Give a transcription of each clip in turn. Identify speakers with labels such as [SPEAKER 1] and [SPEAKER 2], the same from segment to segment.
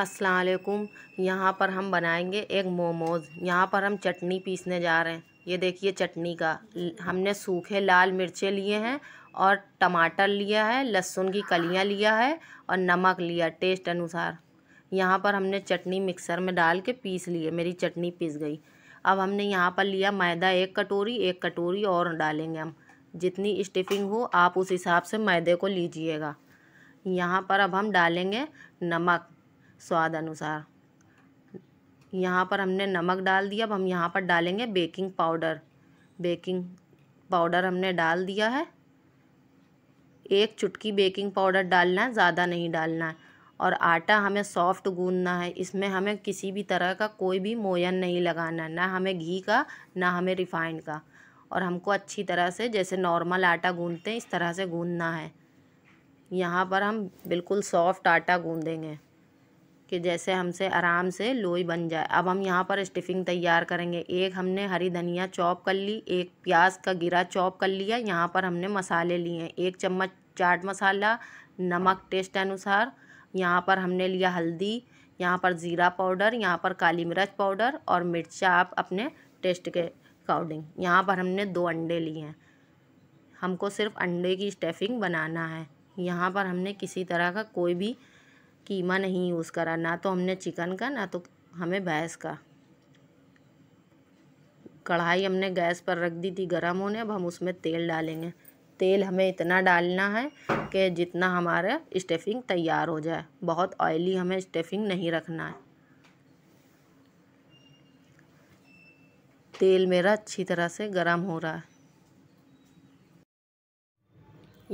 [SPEAKER 1] असलकुम यहाँ पर हम बनाएंगे एक मोमोज़ यहाँ पर हम चटनी पीसने जा रहे हैं ये देखिए चटनी का हमने सूखे लाल मिर्चे लिए हैं और टमाटर लिया है लहसुन की कलियाँ लिया है और नमक लिया टेस्ट अनुसार यहाँ पर हमने चटनी मिक्सर में डाल के पीस लिए मेरी चटनी पीस गई अब हमने यहाँ पर लिया मैदा एक कटोरी एक कटोरी और डालेंगे हम जितनी स्टिफिंग हो आप उस हिसाब से मैदे को लीजिएगा यहाँ पर अब हम डालेंगे नमक स्वाद अनुसार यहाँ पर हमने नमक डाल दिया अब हम यहाँ पर डालेंगे बेकिंग पाउडर बेकिंग पाउडर हमने डाल दिया है एक चुटकी बेकिंग पाउडर डालना है ज़्यादा नहीं डालना है और आटा हमें सॉफ्ट गूंदना है इसमें हमें किसी भी तरह का कोई भी मोयन नहीं लगाना है ना हमें घी का ना हमें रिफ़ाइंड का और हमको अच्छी तरह से जैसे नॉर्मल आटा गूंदते हैं इस तरह से गूंदना है यहाँ पर हम बिल्कुल सॉफ्ट आटा गूंदेंगे कि जैसे हमसे आराम से लोई बन जाए अब हम यहाँ पर स्टफिंग तैयार करेंगे एक हमने हरी धनिया चॉप कर ली एक प्याज का गिरा चॉप कर लिया यहाँ पर हमने मसाले लिए हैं एक चम्मच चाट मसाला नमक टेस्ट अनुसार यहाँ पर हमने लिया हल्दी यहाँ पर ज़ीरा पाउडर यहाँ पर काली मिर्च पाउडर और मिर्चा आप अपने टेस्ट के अकॉर्डिंग यहाँ पर हमने दो अंडे लिए हैं हमको सिर्फ अंडे की स्टफिंग बनाना है यहाँ पर हमने किसी तरह का कोई भी कीमा नहीं यूज़ करा ना तो हमने चिकन का ना तो हमें भैंस का कढ़ाई हमने गैस पर रख दी थी गर्म होने अब हम उसमें तेल डालेंगे तेल हमें इतना डालना है कि जितना हमारा स्टफिंग तैयार हो जाए बहुत ऑयली हमें स्टफिंग नहीं रखना है तेल मेरा अच्छी तरह से गर्म हो रहा है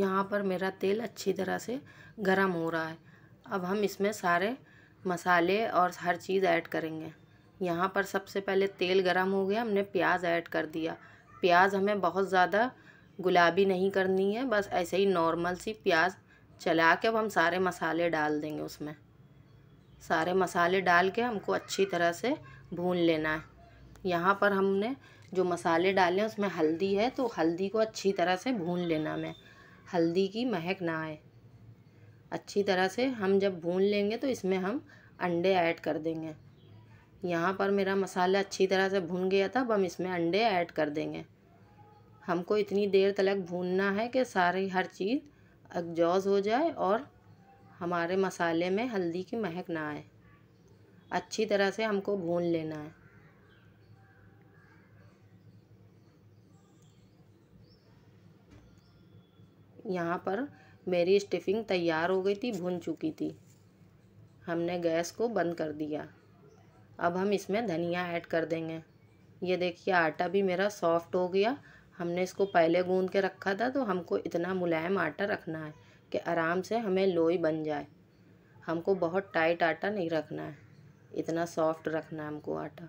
[SPEAKER 1] यहाँ पर मेरा तेल अच्छी तरह से गर्म हो रहा है अब हम इसमें सारे मसाले और हर चीज़ ऐड करेंगे यहाँ पर सबसे पहले तेल गरम हो गया हमने प्याज ऐड कर दिया प्याज हमें बहुत ज़्यादा गुलाबी नहीं करनी है बस ऐसे ही नॉर्मल सी प्याज चला के अब हम सारे मसाले डाल देंगे उसमें सारे मसाले डाल के हमको अच्छी तरह से भून लेना है यहाँ पर हमने जो मसाले डाले उसमें हल्दी है तो हल्दी को अच्छी तरह से भून लेना मैं हल्दी की महक ना आए अच्छी तरह से हम जब भून लेंगे तो इसमें हम अंडे ऐड कर देंगे यहाँ पर मेरा मसाला अच्छी तरह से भून गया था अब हम इसमें अंडे ऐड कर देंगे हमको इतनी देर तक भूनना है कि सारी हर चीज़ एग्जॉज हो जाए और हमारे मसाले में हल्दी की महक ना आए अच्छी तरह से हमको भून लेना है यहाँ पर मेरी स्टफिंग तैयार हो गई थी भुन चुकी थी हमने गैस को बंद कर दिया अब हम इसमें धनिया ऐड कर देंगे ये देखिए आटा भी मेरा सॉफ्ट हो गया हमने इसको पहले गूंद के रखा था तो हमको इतना मुलायम आटा रखना है कि आराम से हमें लोई बन जाए हमको बहुत टाइट आटा नहीं रखना है इतना सॉफ्ट रखना है हमको आटा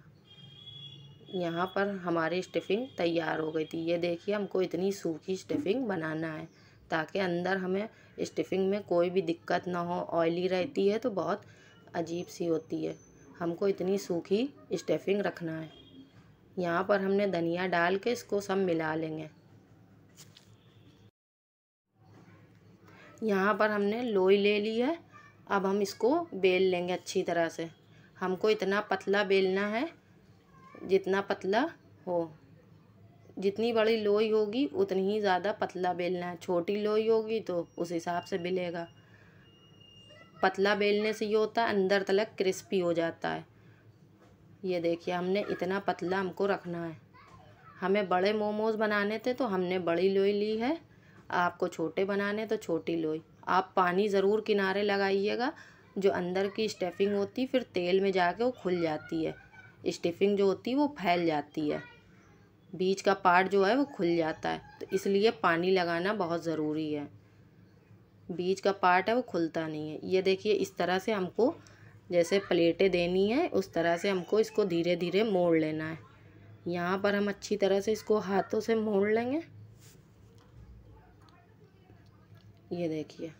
[SPEAKER 1] यहाँ पर हमारी स्टफिंग तैयार हो गई थी ये देखिए हमको इतनी सूखी स्टफिंग बनाना है ताकि अंदर हमें स्टिफिंग में कोई भी दिक्कत ना हो ऑयली रहती है तो बहुत अजीब सी होती है हमको इतनी सूखी स्टफिंग रखना है यहाँ पर हमने धनिया डाल के इसको सब मिला लेंगे यहाँ पर हमने लोई ले ली है अब हम इसको बेल लेंगे अच्छी तरह से हमको इतना पतला बेलना है जितना पतला हो जितनी बड़ी लोई होगी उतनी ही ज़्यादा पतला बेलना है छोटी लोई होगी तो उस हिसाब से बेलेगा पतला बेलने से ये होता है अंदर तलक क्रिस्पी हो जाता है ये देखिए हमने इतना पतला हमको रखना है हमें बड़े मोमोज बनाने थे तो हमने बड़ी लोई ली है आपको छोटे बनाने तो छोटी लोई आप पानी ज़रूर किनारे लगाइएगा जो अंदर की स्टफिंग होती फिर तेल में जाके वो खुल जाती है स्टफिंग जो होती वो फैल जाती है बीज का पार्ट जो है वो खुल जाता है तो इसलिए पानी लगाना बहुत ज़रूरी है बीज का पार्ट है वो खुलता नहीं है ये देखिए इस तरह से हमको जैसे प्लेटें देनी है उस तरह से हमको इसको धीरे धीरे मोड़ लेना है यहाँ पर हम अच्छी तरह से इसको हाथों से मोड़ लेंगे ये देखिए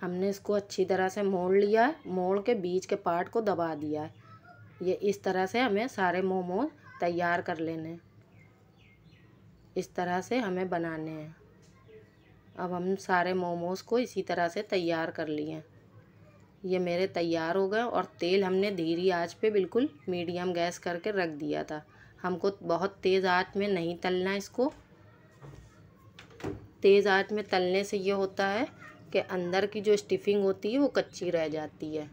[SPEAKER 1] हमने इसको अच्छी तरह से मोड़ लिया है मोड़ के बीज के पार्ट को दबा दिया है ये इस तरह से हमें सारे मोमोज तैयार कर लेने इस तरह से हमें बनाने हैं अब हम सारे मोमोज़ को इसी तरह से तैयार कर लिए ये मेरे तैयार हो गए और तेल हमने धीरी आंच पे बिल्कुल मीडियम गैस करके रख दिया था हमको बहुत तेज़ आंच में नहीं तलना इसको तेज़ आंच में तलने से ये होता है कि अंदर की जो स्टिफिंग होती है वो कच्ची रह जाती है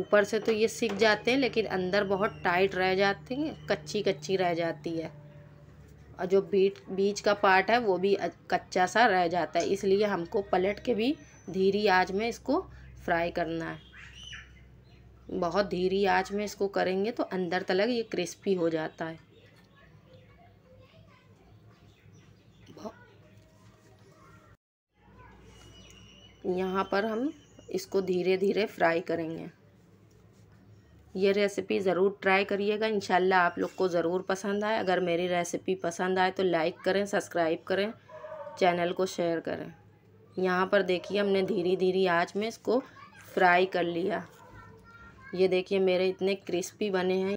[SPEAKER 1] ऊपर से तो ये सीख जाते हैं लेकिन अंदर बहुत टाइट रह जाती है कच्ची कच्ची रह जाती है और जो बीट बीज का पार्ट है वो भी कच्चा सा रह जाता है इसलिए हमको पलट के भी धीरी आंच में इसको फ्राई करना है बहुत धीरी आंच में इसको करेंगे तो अंदर तलक ये क्रिस्पी हो जाता है यहाँ पर हम इसको धीरे धीरे फ्राई करेंगे ये रेसिपी ज़रूर ट्राई करिएगा इन आप लोग को ज़रूर पसंद आए अगर मेरी रेसिपी पसंद आए तो लाइक करें सब्सक्राइब करें चैनल को शेयर करें यहाँ पर देखिए हमने धीरे धीरे आँच में इसको फ्राई कर लिया ये देखिए मेरे इतने क्रिस्पी बने हैं